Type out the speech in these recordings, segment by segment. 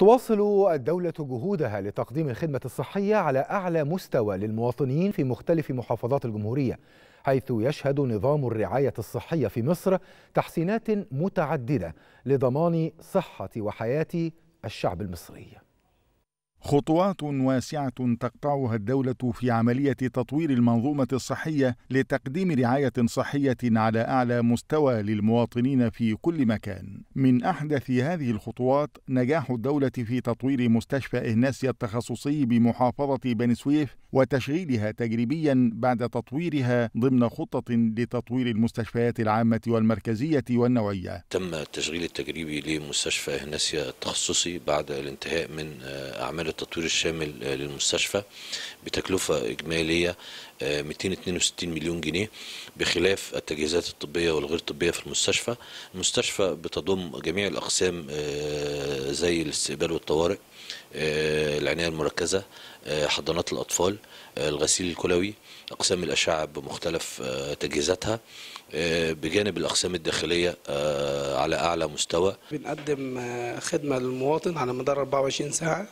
تواصل الدولة جهودها لتقديم الخدمة الصحية على أعلى مستوى للمواطنين في مختلف محافظات الجمهورية حيث يشهد نظام الرعاية الصحية في مصر تحسينات متعددة لضمان صحة وحياة الشعب المصري خطوات واسعة تقطعها الدولة في عملية تطوير المنظومة الصحية لتقديم رعاية صحية على أعلى مستوى للمواطنين في كل مكان. من أحدث هذه الخطوات نجاح الدولة في تطوير مستشفى إهناسيا التخصصي بمحافظة بني سويف وتشغيلها تجريبيا بعد تطويرها ضمن خطة لتطوير المستشفيات العامة والمركزية والنوعية. تم التشغيل التجريبي لمستشفى إهناسيا التخصصي بعد الانتهاء من آه، أعمال التطوير الشامل آه، للمستشفى بتكلفة إجمالية 262 آه، مليون جنيه بخلاف التجهيزات الطبية والغير طبية في المستشفى المستشفى بتضم جميع الأقسام آه، زي الاستقبال والطوارئ العناية المركزة حضانات الأطفال الغسيل الكلوي أقسام الأشعة بمختلف تجهيزاتها بجانب الأقسام الداخلية على أعلى مستوى بنقدم خدمة للمواطن على مدار 24 ساعة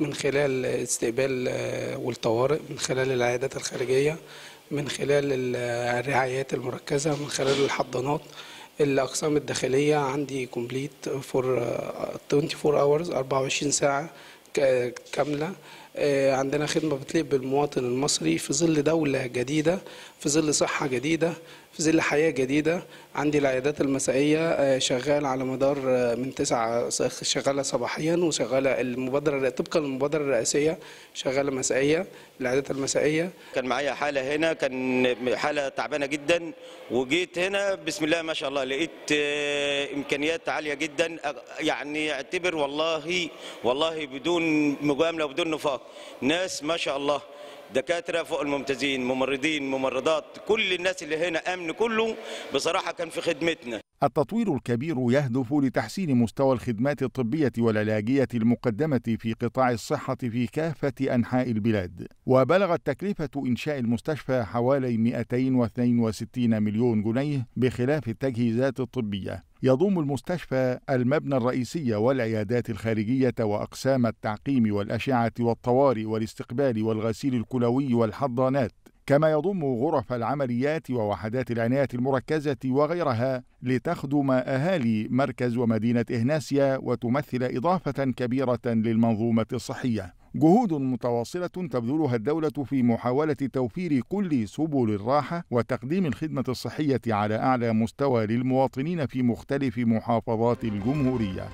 من خلال استقبال آه، والطوارئ من خلال العيادات الخارجية من خلال الرعايات المركزة من خلال الحضانات الأقسام الداخلية عندي كومبليت فور 24 hours 24 ساعة كاملة آه، عندنا خدمة بتليق بالمواطن المصري في ظل دولة جديدة في ظل صحة جديدة في ظل حياة جديدة عندي العيادات المسائية آه، شغال على مدار آه، من تسعة شغالة صباحيا وشغالة المبادرة طبقا للمبادرة الرئاسية شغالة مسائية العيادات المسائية كان معايا حالة هنا كان حالة تعبانة جدا وجيت هنا بسم الله ما شاء الله لقيت إمكانيات عالية جدا يعني اعتبر والله والله بدون مجاملة وبدون نفاق الله ناس ما شاء الله دكاترة فوق الممتازين ممرضين ممرضات كل الناس اللي هنا أمن كله بصراحة كان في خدمتنا التطوير الكبير يهدف لتحسين مستوى الخدمات الطبية والعلاجية المقدمة في قطاع الصحة في كافة أنحاء البلاد وبلغت تكلفة إنشاء المستشفى حوالي 262 مليون جنيه بخلاف التجهيزات الطبية يضم المستشفى المبنى الرئيسي والعيادات الخارجية وأقسام التعقيم والأشعة والطوارئ والاستقبال والغسيل الكلوي والحضانات كما يضم غرف العمليات ووحدات العناية المركزة وغيرها لتخدم أهالي مركز ومدينة إهناسيا وتمثل إضافة كبيرة للمنظومة الصحية جهود متواصلة تبذلها الدولة في محاولة توفير كل سبل الراحة وتقديم الخدمة الصحية على أعلى مستوى للمواطنين في مختلف محافظات الجمهورية